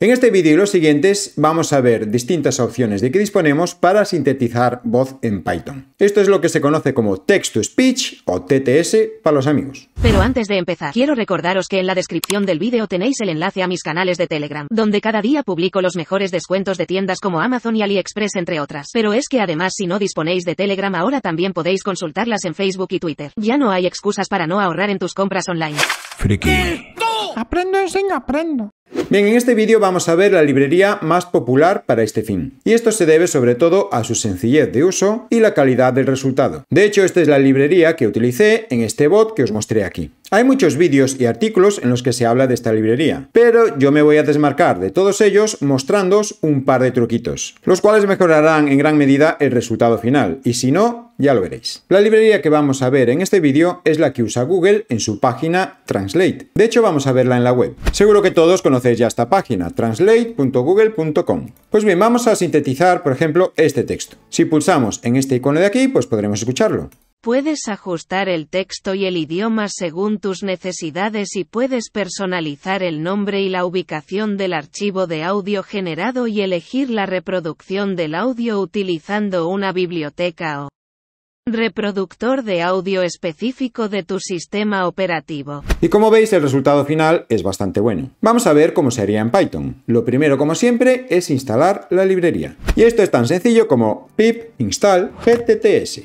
En este vídeo y los siguientes vamos a ver distintas opciones de que disponemos para sintetizar voz en Python. Esto es lo que se conoce como Text to Speech o TTS para los amigos. Pero antes de empezar, quiero recordaros que en la descripción del vídeo tenéis el enlace a mis canales de Telegram, donde cada día publico los mejores descuentos de tiendas como Amazon y AliExpress entre otras. Pero es que además si no disponéis de Telegram ahora también podéis consultarlas en Facebook y Twitter. Ya no hay excusas para no ahorrar en tus compras online. Friki. Aprendo sin aprendo. Bien, en este vídeo vamos a ver la librería más popular para este fin. Y esto se debe sobre todo a su sencillez de uso y la calidad del resultado. De hecho, esta es la librería que utilicé en este bot que os mostré aquí. Hay muchos vídeos y artículos en los que se habla de esta librería, pero yo me voy a desmarcar de todos ellos mostrándoos un par de truquitos, los cuales mejorarán en gran medida el resultado final, y si no, ya lo veréis. La librería que vamos a ver en este vídeo es la que usa Google en su página Translate. De hecho, vamos a verla en la web. Seguro que todos conocéis ya esta página, translate.google.com. Pues bien, vamos a sintetizar, por ejemplo, este texto. Si pulsamos en este icono de aquí, pues podremos escucharlo. Puedes ajustar el texto y el idioma según tus necesidades y puedes personalizar el nombre y la ubicación del archivo de audio generado y elegir la reproducción del audio utilizando una biblioteca o Reproductor de audio específico de tu sistema operativo. Y como veis, el resultado final es bastante bueno. Vamos a ver cómo sería en Python. Lo primero, como siempre, es instalar la librería. Y esto es tan sencillo como pip install gtts.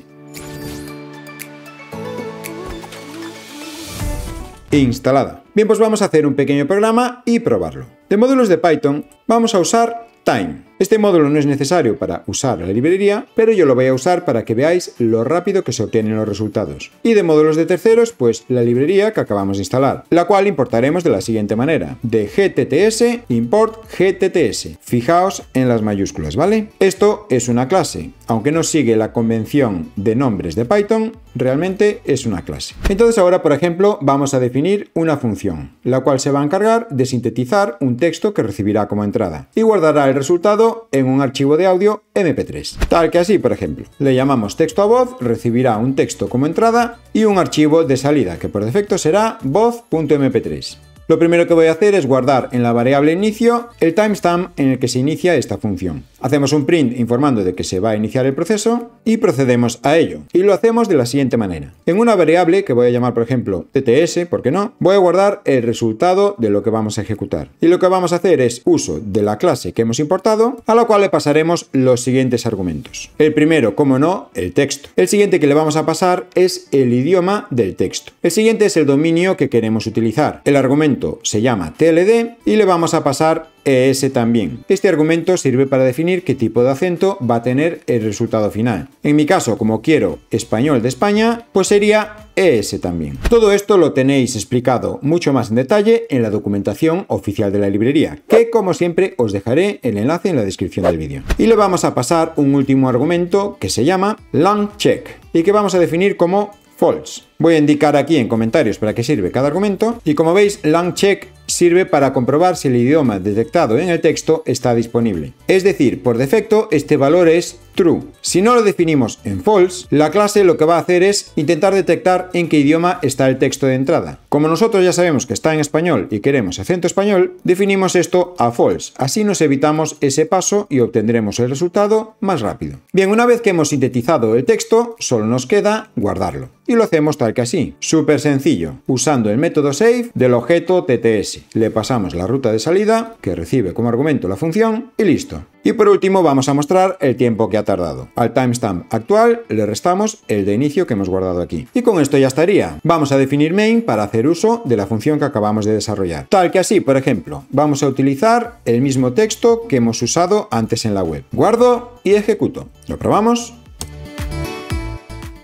E instalada. Bien, pues vamos a hacer un pequeño programa y probarlo. De módulos de Python, vamos a usar time este módulo no es necesario para usar la librería, pero yo lo voy a usar para que veáis lo rápido que se obtienen los resultados. Y de módulos de terceros, pues la librería que acabamos de instalar, la cual importaremos de la siguiente manera. De GTTS, import GTTS. Fijaos en las mayúsculas, ¿vale? Esto es una clase. Aunque no sigue la convención de nombres de Python, realmente es una clase. Entonces ahora, por ejemplo, vamos a definir una función, la cual se va a encargar de sintetizar un texto que recibirá como entrada y guardará el resultado en un archivo de audio MP3. Tal que así, por ejemplo, le llamamos texto a voz, recibirá un texto como entrada y un archivo de salida, que por defecto será voz.mp3. Lo primero que voy a hacer es guardar en la variable inicio el timestamp en el que se inicia esta función. Hacemos un print informando de que se va a iniciar el proceso y procedemos a ello. Y lo hacemos de la siguiente manera. En una variable que voy a llamar, por ejemplo, TTS, ¿por qué no? Voy a guardar el resultado de lo que vamos a ejecutar. Y lo que vamos a hacer es uso de la clase que hemos importado, a la cual le pasaremos los siguientes argumentos. El primero, como no, el texto. El siguiente que le vamos a pasar es el idioma del texto. El siguiente es el dominio que queremos utilizar. El argumento se llama TLD y le vamos a pasar e ES también. Este argumento sirve para definir qué tipo de acento va a tener el resultado final. En mi caso, como quiero español de España, pues sería e ES también. Todo esto lo tenéis explicado mucho más en detalle en la documentación oficial de la librería, que como siempre os dejaré el enlace en la descripción del vídeo. Y le vamos a pasar un último argumento que se llama lang check y que vamos a definir como false. Voy a indicar aquí en comentarios para qué sirve cada argumento y como veis lang check sirve para comprobar si el idioma detectado en el texto está disponible. Es decir, por defecto este valor es true. Si no lo definimos en false, la clase lo que va a hacer es intentar detectar en qué idioma está el texto de entrada. Como nosotros ya sabemos que está en español y queremos acento español, definimos esto a false. Así nos evitamos ese paso y obtendremos el resultado más rápido. Bien, una vez que hemos sintetizado el texto, solo nos queda guardarlo. Y lo hacemos tal que así. Súper sencillo, usando el método save del objeto TTS. Le pasamos la ruta de salida, que recibe como argumento la función, y listo. Y por último vamos a mostrar el tiempo que ha tardado. Al timestamp actual le restamos el de inicio que hemos guardado aquí. Y con esto ya estaría. Vamos a definir main para hacer uso de la función que acabamos de desarrollar. Tal que así, por ejemplo, vamos a utilizar el mismo texto que hemos usado antes en la web. Guardo y ejecuto. Lo probamos.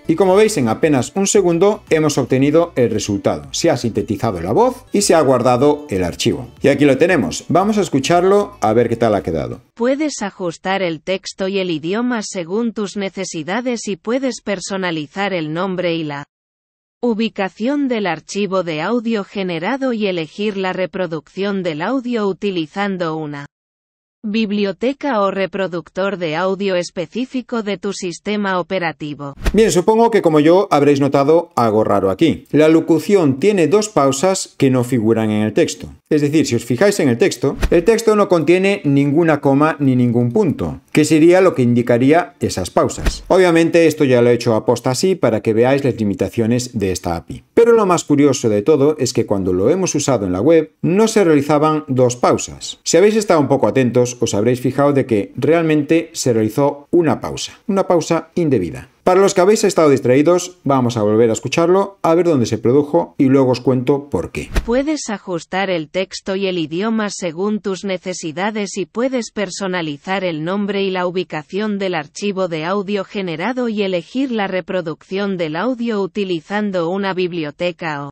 Y como veis, en apenas un segundo hemos obtenido el resultado. Se ha sintetizado la voz y se ha guardado el archivo. Y aquí lo tenemos. Vamos a escucharlo a ver qué tal ha quedado. Puedes ajustar el texto y el idioma según tus necesidades y puedes personalizar el nombre y la ubicación del archivo de audio generado y elegir la reproducción del audio utilizando una biblioteca o reproductor de audio específico de tu sistema operativo. Bien, supongo que como yo habréis notado algo raro aquí. La locución tiene dos pausas que no figuran en el texto. Es decir, si os fijáis en el texto, el texto no contiene ninguna coma ni ningún punto, que sería lo que indicaría esas pausas. Obviamente esto ya lo he hecho aposta así para que veáis las limitaciones de esta API. Pero lo más curioso de todo es que cuando lo hemos usado en la web, no se realizaban dos pausas. Si habéis estado un poco atentos, os habréis fijado de que realmente se realizó una pausa, una pausa indebida. Para los que habéis estado distraídos, vamos a volver a escucharlo, a ver dónde se produjo y luego os cuento por qué. Puedes ajustar el texto y el idioma según tus necesidades y puedes personalizar el nombre y la ubicación del archivo de audio generado y elegir la reproducción del audio utilizando una biblioteca o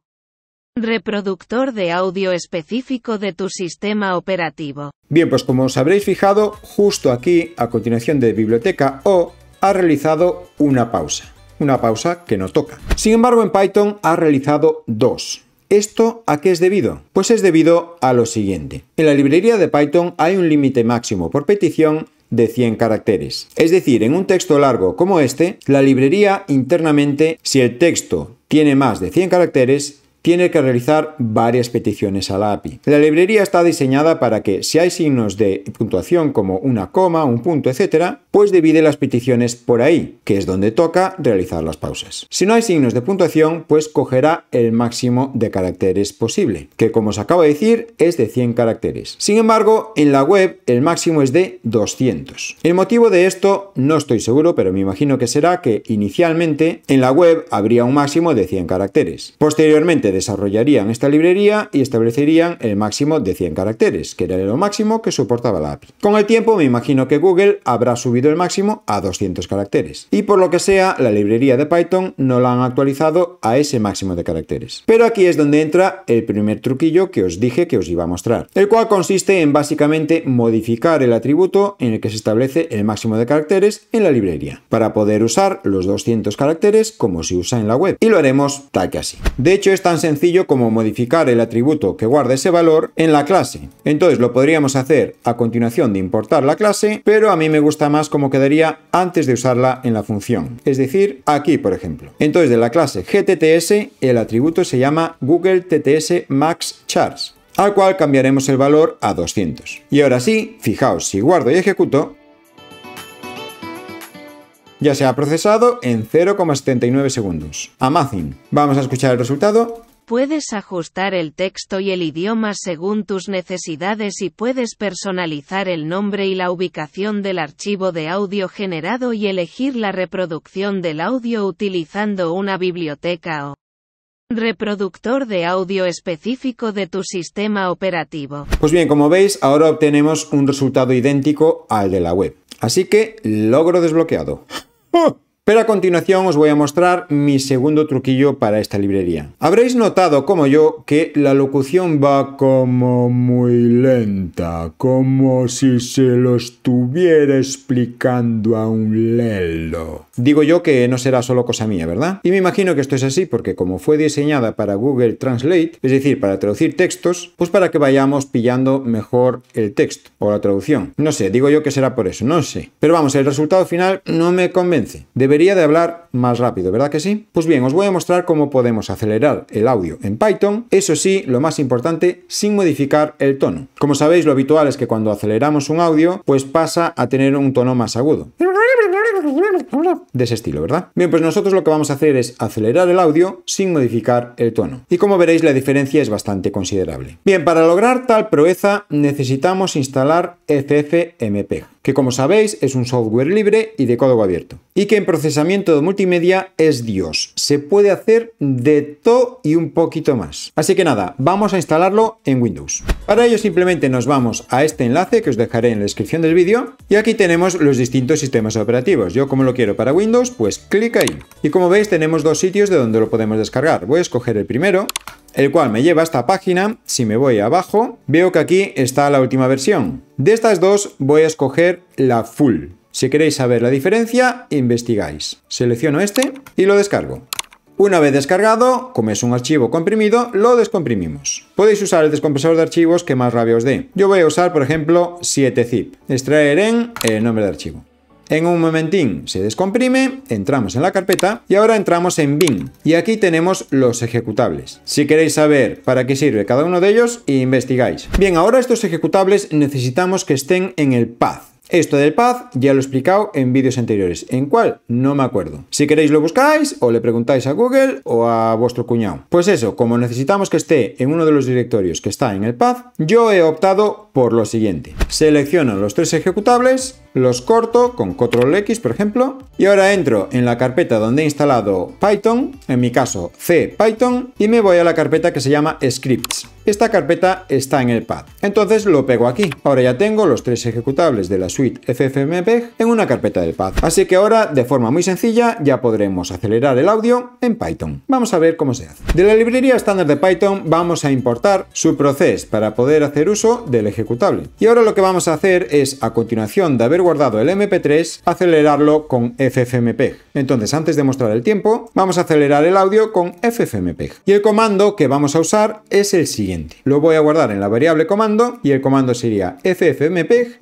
Reproductor de audio específico de tu sistema operativo. Bien, pues como os habréis fijado, justo aquí, a continuación de Biblioteca O, ha realizado una pausa. Una pausa que no toca. Sin embargo, en Python ha realizado dos. ¿Esto a qué es debido? Pues es debido a lo siguiente. En la librería de Python hay un límite máximo por petición de 100 caracteres. Es decir, en un texto largo como este, la librería internamente, si el texto tiene más de 100 caracteres, tiene que realizar varias peticiones a la API. La librería está diseñada para que si hay signos de puntuación como una coma, un punto, etc., pues divide las peticiones por ahí, que es donde toca realizar las pausas. Si no hay signos de puntuación, pues cogerá el máximo de caracteres posible, que como os acabo de decir es de 100 caracteres. Sin embargo, en la web el máximo es de 200. El motivo de esto no estoy seguro, pero me imagino que será que inicialmente en la web habría un máximo de 100 caracteres. Posteriormente, desarrollarían esta librería y establecerían el máximo de 100 caracteres, que era lo máximo que soportaba la API. Con el tiempo me imagino que Google habrá subido el máximo a 200 caracteres, y por lo que sea, la librería de Python no la han actualizado a ese máximo de caracteres. Pero aquí es donde entra el primer truquillo que os dije que os iba a mostrar, el cual consiste en básicamente modificar el atributo en el que se establece el máximo de caracteres en la librería, para poder usar los 200 caracteres como se usa en la web. Y lo haremos tal que así. De hecho, es sencillo como modificar el atributo que guarda ese valor en la clase. Entonces lo podríamos hacer a continuación de importar la clase, pero a mí me gusta más cómo quedaría antes de usarla en la función. Es decir, aquí por ejemplo. Entonces de la clase GTTS el atributo se llama Google TTS Max Charts al cual cambiaremos el valor a 200. Y ahora sí, fijaos, si guardo y ejecuto, ya se ha procesado en 0,79 segundos. Amazing. Vamos a escuchar el resultado Puedes ajustar el texto y el idioma según tus necesidades y puedes personalizar el nombre y la ubicación del archivo de audio generado y elegir la reproducción del audio utilizando una biblioteca o reproductor de audio específico de tu sistema operativo. Pues bien, como veis, ahora obtenemos un resultado idéntico al de la web. Así que logro desbloqueado. Pero a continuación os voy a mostrar mi segundo truquillo para esta librería. Habréis notado, como yo, que la locución va como muy lenta, como si se lo estuviera explicando a un lelo. Digo yo que no será solo cosa mía, ¿verdad? Y me imagino que esto es así porque como fue diseñada para Google Translate, es decir, para traducir textos, pues para que vayamos pillando mejor el texto o la traducción. No sé, digo yo que será por eso, no sé. Pero vamos, el resultado final no me convence debería de hablar más rápido, ¿verdad que sí? Pues bien, os voy a mostrar cómo podemos acelerar el audio en Python, eso sí, lo más importante, sin modificar el tono. Como sabéis, lo habitual es que cuando aceleramos un audio, pues pasa a tener un tono más agudo. De ese estilo, ¿verdad? Bien, pues nosotros lo que vamos a hacer es acelerar el audio sin modificar el tono. Y como veréis, la diferencia es bastante considerable. Bien, para lograr tal proeza necesitamos instalar FFmpeg que como sabéis es un software libre y de código abierto, y que en procesamiento de multimedia es Dios. Se puede hacer de todo y un poquito más. Así que nada, vamos a instalarlo en Windows. Para ello simplemente nos vamos a este enlace que os dejaré en la descripción del vídeo, y aquí tenemos los distintos sistemas operativos. Yo como lo quiero para Windows, pues clic ahí. Y como veis tenemos dos sitios de donde lo podemos descargar. Voy a escoger el primero el cual me lleva a esta página, si me voy abajo, veo que aquí está la última versión. De estas dos voy a escoger la full. Si queréis saber la diferencia, investigáis. Selecciono este y lo descargo. Una vez descargado, como es un archivo comprimido, lo descomprimimos. Podéis usar el descompresor de archivos que más rabia os dé. Yo voy a usar, por ejemplo, 7zip. Extraer en el nombre de archivo. En un momentín se descomprime, entramos en la carpeta y ahora entramos en bin y aquí tenemos los ejecutables. Si queréis saber para qué sirve cada uno de ellos, investigáis. Bien, ahora estos ejecutables necesitamos que estén en el path. Esto del path ya lo he explicado en vídeos anteriores, en cuál no me acuerdo. Si queréis lo buscáis o le preguntáis a Google o a vuestro cuñado. Pues eso, como necesitamos que esté en uno de los directorios que está en el path, yo he optado por lo siguiente. Selecciono los tres ejecutables los corto con control X, por ejemplo, y ahora entro en la carpeta donde he instalado Python, en mi caso C Python, y me voy a la carpeta que se llama scripts. Esta carpeta está en el pad. Entonces lo pego aquí. Ahora ya tengo los tres ejecutables de la suite ffmpeg en una carpeta del pad. Así que ahora, de forma muy sencilla, ya podremos acelerar el audio en Python. Vamos a ver cómo se hace. De la librería estándar de Python vamos a importar su proceso para poder hacer uso del ejecutable. Y ahora lo que vamos a hacer es, a continuación de haber guardado el MP3, acelerarlo con FFmpeg. Entonces, antes de mostrar el tiempo, vamos a acelerar el audio con FFmpeg. Y el comando que vamos a usar es el siguiente. Lo voy a guardar en la variable comando y el comando sería ffmpeg-y.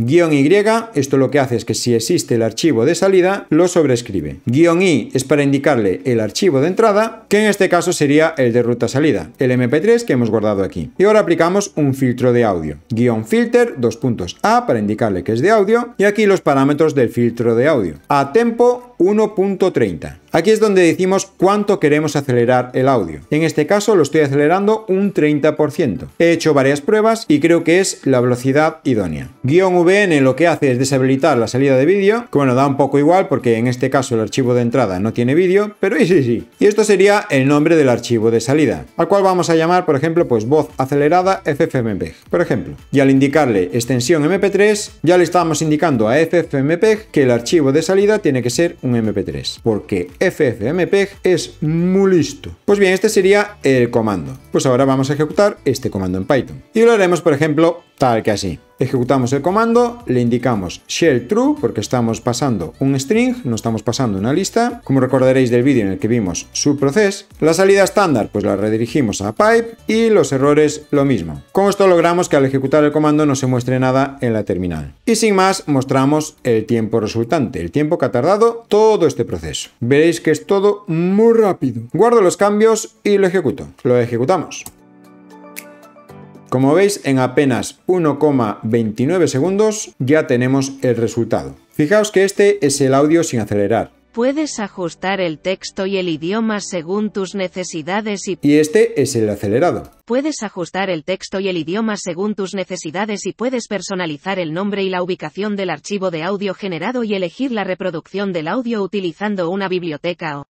Esto lo que hace es que si existe el archivo de salida, lo sobrescribe. Guión i es para indicarle el archivo de entrada, que en este caso sería el de ruta salida, el mp3 que hemos guardado aquí. Y ahora aplicamos un filtro de audio. Guión filter, dos puntos a para indicarle que es de audio. Y aquí lo parámetros del filtro de audio. A tempo 1.30. Aquí es donde decimos cuánto queremos acelerar el audio. En este caso lo estoy acelerando un 30%. He hecho varias pruebas y creo que es la velocidad idónea. Guión VN lo que hace es deshabilitar la salida de vídeo, bueno, da un poco igual porque en este caso el archivo de entrada no tiene vídeo, pero sí, sí, sí. Y esto sería el nombre del archivo de salida, al cual vamos a llamar, por ejemplo, pues voz acelerada FFmpeg, por ejemplo. Y al indicarle extensión MP3, ya le estamos indicando a FFmpeg que el archivo de salida tiene que ser un MP3, porque FFmpeg es muy listo. Pues bien, este sería el comando. Pues ahora vamos a ejecutar este comando en Python. Y lo haremos, por ejemplo, tal que así. Ejecutamos el comando, le indicamos shell true porque estamos pasando un string, no estamos pasando una lista. Como recordaréis del vídeo en el que vimos su proceso. La salida estándar pues la redirigimos a pipe y los errores lo mismo. Con esto logramos que al ejecutar el comando no se muestre nada en la terminal. Y sin más mostramos el tiempo resultante, el tiempo que ha tardado todo este proceso. Veréis que es todo muy rápido. Guardo los cambios y lo ejecuto. Lo ejecutamos. Como veis, en apenas 1,29 segundos ya tenemos el resultado. Fijaos que este es el audio sin acelerar. Puedes ajustar el texto y el idioma según tus necesidades y... Y este es el acelerado. Puedes ajustar el texto y el idioma según tus necesidades y puedes personalizar el nombre y la ubicación del archivo de audio generado y elegir la reproducción del audio utilizando una biblioteca o...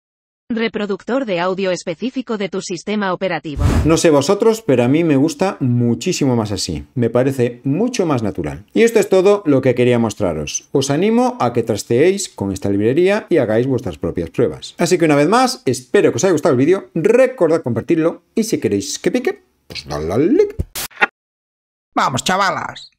Reproductor de audio específico de tu sistema operativo. No sé vosotros, pero a mí me gusta muchísimo más así. Me parece mucho más natural. Y esto es todo lo que quería mostraros. Os animo a que trasteéis con esta librería y hagáis vuestras propias pruebas. Así que una vez más, espero que os haya gustado el vídeo. Recordad compartirlo y si queréis que pique, pues dadle al like. ¡Vamos, chavalas!